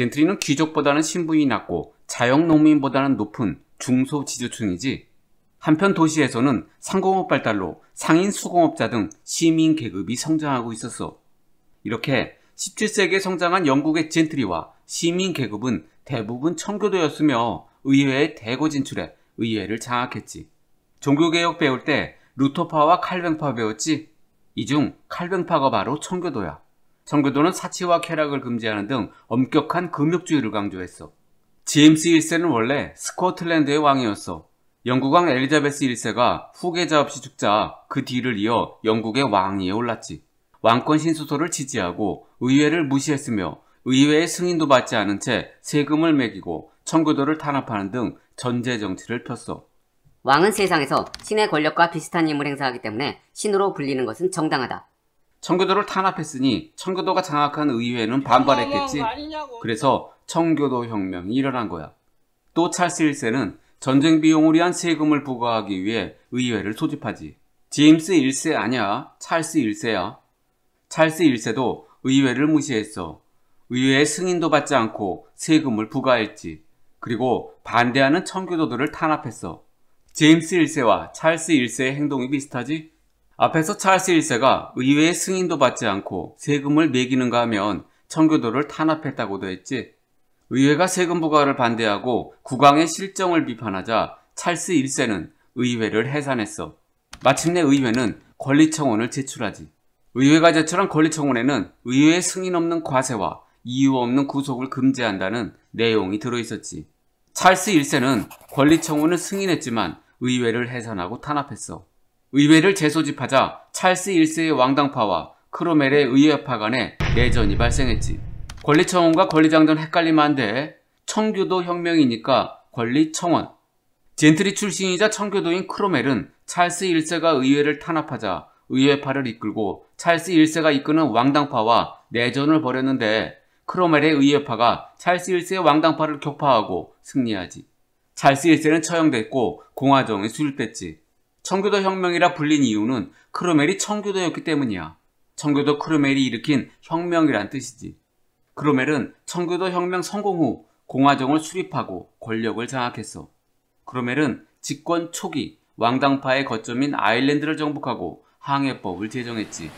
젠트리는 귀족보다는 신분이 낮고 자영 농민보다는 높은 중소 지주층이지 한편 도시에서는 상공업 발달로 상인 수공업자 등 시민 계급이 성장하고 있었어. 이렇게 17세기에 성장한 영국의 젠트리와 시민 계급은 대부분 청교도였으며 의회에 대거 진출해 의회를 장악했지. 종교개혁 배울 때 루터파와 칼뱅파 배웠지? 이 중 칼뱅파가 바로 청교도야. 청교도는 사치와 쾌락을 금지하는 등 엄격한 금욕주의를 강조했어. 제임스 1세는 원래 스코틀랜드의 왕이었어. 영국왕 엘리자베스 1세가 후계자 없이 죽자 그 뒤를 이어 영국의 왕위에 올랐지. 왕권 신수소를 지지하고 의회를 무시했으며 의회의 승인도 받지 않은 채 세금을 매기고 청교도를 탄압하는 등 전제 정치를 폈어. 왕은 세상에서 신의 권력과 비슷한 힘을 행사하기 때문에 신으로 불리는 것은 정당하다. 청교도를 탄압했으니 청교도가 장악한 의회는 반발했겠지. 그래서 청교도 혁명이 일어난 거야. 또 찰스 1세는 전쟁 비용을 위한 세금을 부과하기 위해 의회를 소집하지. 제임스 1세 아니야. 찰스 1세야. 찰스 1세도 의회를 무시했어. 의회의 승인도 받지 않고 세금을 부과했지. 그리고 반대하는 청교도들을 탄압했어. 제임스 1세와 찰스 1세의 행동이 비슷하지? 앞에서 찰스 1세가 의회의 승인도 받지 않고 세금을 매기는가 하면 청교도를 탄압했다고도 했지. 의회가 세금 부과를 반대하고 국왕의 실정을 비판하자 찰스 1세는 의회를 해산했어. 마침내 의회는 권리청원을 제출하지. 의회가 제출한 권리청원에는 의회의 승인 없는 과세와 이유 없는 구속을 금지한다는 내용이 들어있었지. 찰스 1세는 권리청원을 승인했지만 의회를 해산하고 탄압했어. 의회를 재소집하자 찰스 1세의 왕당파와 크로멜의 의회파 간의 내전이 발생했지. 권리청원과 권리장전 헷갈리면 안 돼. 청교도 혁명이니까 권리청원. 젠트리 출신이자 청교도인 크로멜은 찰스 1세가 의회를 탄압하자 의회파를 이끌고 찰스 1세가 이끄는 왕당파와 내전을 벌였는데 크로멜의 의회파가 찰스 1세의 왕당파를 격파하고 승리하지. 찰스 1세는 처형됐고 공화정이 수립됐지. 청교도 혁명이라 불린 이유는 크로멜이 청교도였기 때문이야. 청교도 크로멜이 일으킨 혁명이란 뜻이지. 크로멜은 청교도 혁명 성공 후 공화정을 수립하고 권력을 장악했어. 크로멜은 집권 초기 왕당파의 거점인 아일랜드를 정복하고 항해법을 제정했지.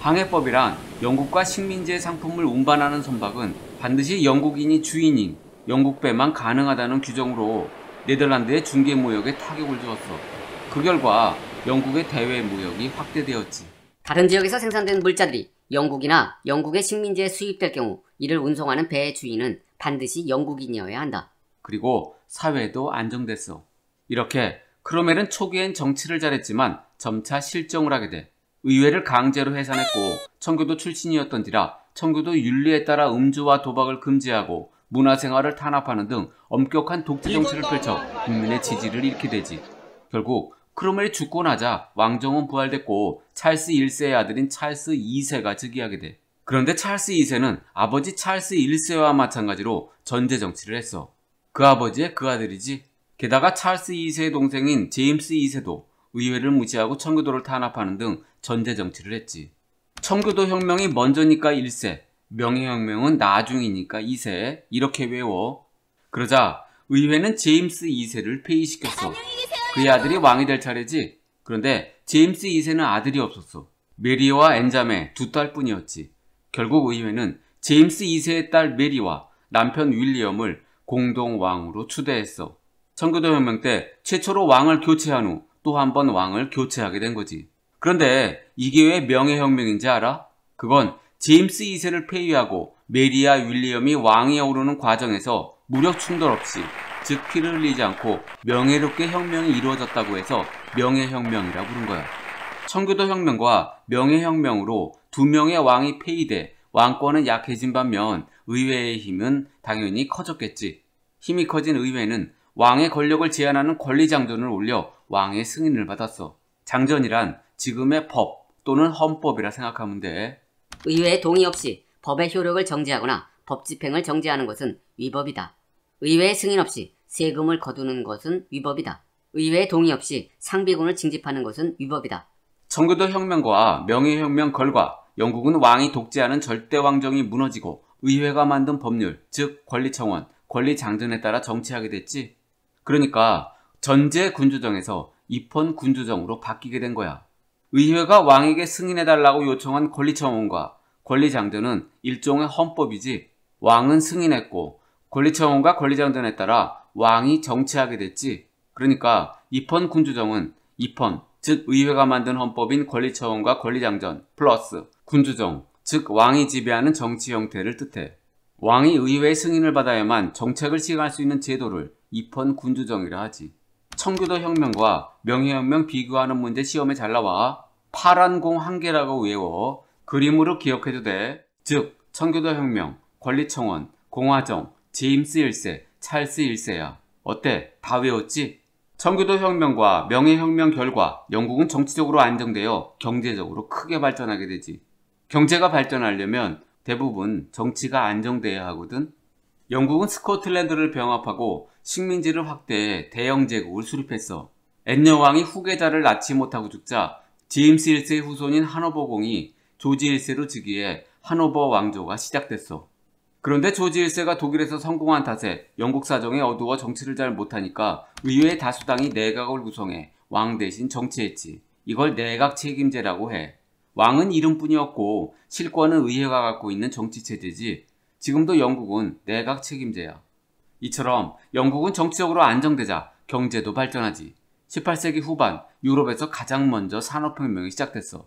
항해법이란 영국과 식민지의 상품을 운반하는 선박은 반드시 영국인이 주인인 영국배만 가능하다는 규정으로 네덜란드의 중개 무역에 타격을 주었어. 그 결과 영국의 대외 무역이 확대되었지. 다른 지역에서 생산된 물자들이 영국이나 영국의 식민지에 수입될 경우 이를 운송하는 배의 주인은 반드시 영국인이어야 한다. 그리고 사회도 안정됐어. 이렇게 크로멜은 초기엔 정치를 잘했지만 점차 실정을 하게 돼 의회를 강제로 해산했고 청교도 출신이었던지라 청교도 윤리에 따라 음주와 도박을 금지하고 문화생활을 탄압하는 등 엄격한 독재 정치를 펼쳐 국민의 지지를 잃게 되지. 결국 크롬웰이 죽고 나자 왕정은 부활됐고 찰스 1세의 아들인 찰스 2세가 즉위하게 돼. 그런데 찰스 2세는 아버지 찰스 1세와 마찬가지로 전제 정치를 했어. 그 아버지의 그 아들이지. 게다가 찰스 2세의 동생인 제임스 2세도 의회를 무시하고 청교도를 탄압하는 등 전제 정치를 했지. 청교도 혁명이 먼저니까 1세, 명예혁명은 나중이니까 2세 이렇게 외워. 그러자 의회는 제임스 2세를 폐위시켰어. 그의 아들이 왕이 될 차례지. 그런데 제임스 2세는 아들이 없었어. 메리와 엔자매 두 딸뿐이었지. 결국 의회는 제임스 2세의 딸 메리와 남편 윌리엄을 공동 왕으로 추대했어. 청교도 혁명 때 최초로 왕을 교체한 후 또 한 번 왕을 교체하게 된 거지. 그런데 이게 왜 명예혁명인지 알아? 그건 제임스 2세를 폐위하고 메리와 윌리엄이 왕에 오르는 과정에서 무력 충돌 없이 즉 피를 흘리지 않고 명예롭게 혁명이 이루어졌다고 해서 명예혁명이라 고 부른 거야. 청교도 혁명과 명예혁명으로 두 명의 왕이 폐위돼 왕권은 약해진 반면 의회의 힘은 당연히 커졌겠지. 힘이 커진 의회는 왕의 권력을 제한하는 권리장전을 올려 왕의 승인을 받았어. 장전이란 지금의 법 또는 헌법이라 생각하면 돼. 의회의 동의 없이 법의 효력을 정지하거나 법 집행을 정지하는 것은 위법이다. 의회의 승인 없이 세금을 거두는 것은 위법이다. 의회의 동의 없이 상비군을 징집하는 것은 위법이다. 청교도 혁명과 명예혁명 결과 영국은 왕이 독재하는 절대왕정이 무너지고 의회가 만든 법률, 즉 권리청원, 권리장전에 따라 정치하게 됐지. 그러니까 전제 군주정에서 입헌 군주정으로 바뀌게 된 거야. 의회가 왕에게 승인해달라고 요청한 권리청원과 권리장전은 일종의 헌법이지 왕은 승인했고 권리청원과 권리장전에 따라 왕이 정치하게 됐지. 그러니까 입헌 군주정은 입헌, 즉 의회가 만든 헌법인 권리청원과 권리장전 플러스 군주정, 즉 왕이 지배하는 정치 형태를 뜻해. 왕이 의회의 승인을 받아야만 정책을 시행할 수 있는 제도를 입헌 군주정이라 하지. 청교도 혁명과 명예혁명 비교하는 문제 시험에 잘 나와 파란 공한계라고 외워 그림으로 기억해도 돼. 즉 청교도 혁명, 권리청원, 공화정, 제임스 1세, 찰스 1세야. 어때? 다 외웠지? 청교도 혁명과 명예혁명 결과 영국은 정치적으로 안정되어 경제적으로 크게 발전하게 되지. 경제가 발전하려면 대부분 정치가 안정돼야 하거든. 영국은 스코틀랜드를 병합하고 식민지를 확대해 대영 제국을 수립했어. 앤여왕이 후계자를 낳지 못하고 죽자 제임스 1세의 후손인 하노버 공이 조지 1세로 즉위해 하노버 왕조가 시작됐어. 그런데 조지 1세가 독일에서 성공한 탓에 영국 사정에 어두워 정치를 잘 못하니까 의회 다수당이 내각을 구성해 왕 대신 정치했지. 이걸 내각 책임제라고 해. 왕은 이름뿐이었고 실권은 의회가 갖고 있는 정치체제지. 지금도 영국은 내각 책임제야. 이처럼 영국은 정치적으로 안정되자 경제도 발전하지. 18세기 후반 유럽에서 가장 먼저 산업혁명이 시작됐어.